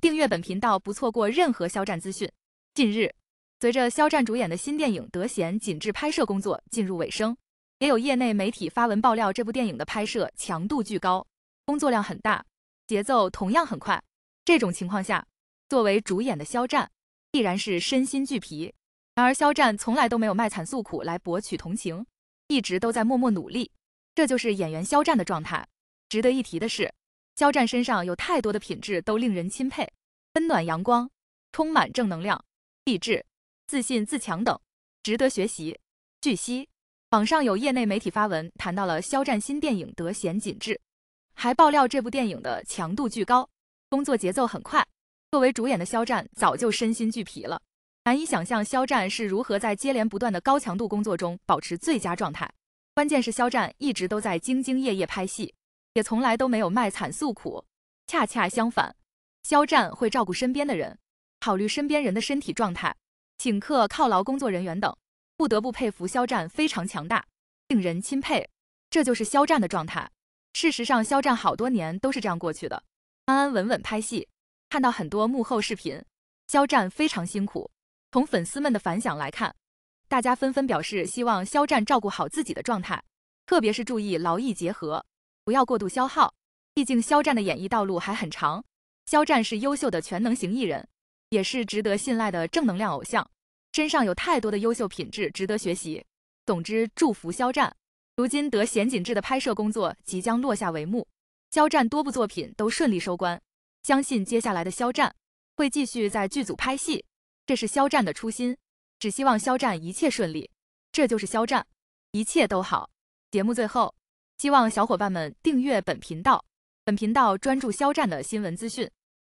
订阅本频道，不错过任何肖战资讯。近日，随着肖战主演的新电影《德贤紧致》拍摄工作进入尾声，也有业内媒体发文爆料，这部电影的拍摄强度巨高，工作量很大，节奏同样很快。这种情况下，作为主演的肖战必然是身心俱疲。然而，肖战从来都没有卖惨诉苦来博取同情，一直都在默默努力。这就是演员肖战的状态。值得一提的是。肖战身上有太多的品质都令人钦佩，温暖阳光，充满正能量，励志、自信、自强等，值得学习。据悉，网上有业内媒体发文谈到了肖战新电影《德贤锦志》，还爆料这部电影的强度巨高，工作节奏很快。作为主演的肖战早就身心俱疲了，难以想象肖战是如何在接连不断的高强度工作中保持最佳状态。关键是肖战一直都在兢兢业业拍戏。也从来都没有卖惨诉苦，恰恰相反，肖战会照顾身边的人，考虑身边人的身体状态，请客犒劳工作人员等，不得不佩服肖战非常强大，令人钦佩。这就是肖战的状态。事实上，肖战好多年都是这样过去的，安安稳稳拍戏。看到很多幕后视频，肖战非常辛苦。从粉丝们的反响来看，大家纷纷表示希望肖战照顾好自己的状态，特别是注意劳逸结合。不要过度消耗，毕竟肖战的演艺道路还很长。肖战是优秀的全能型艺人，也是值得信赖的正能量偶像，身上有太多的优秀品质值得学习。总之，祝福肖战。如今得闲紧致的拍摄工作即将落下帷幕，肖战多部作品都顺利收官，相信接下来的肖战会继续在剧组拍戏，这是肖战的初心。只希望肖战一切顺利，这就是肖战，一切都好。节目最后。希望小伙伴们订阅本频道。本频道专注肖战的新闻资讯。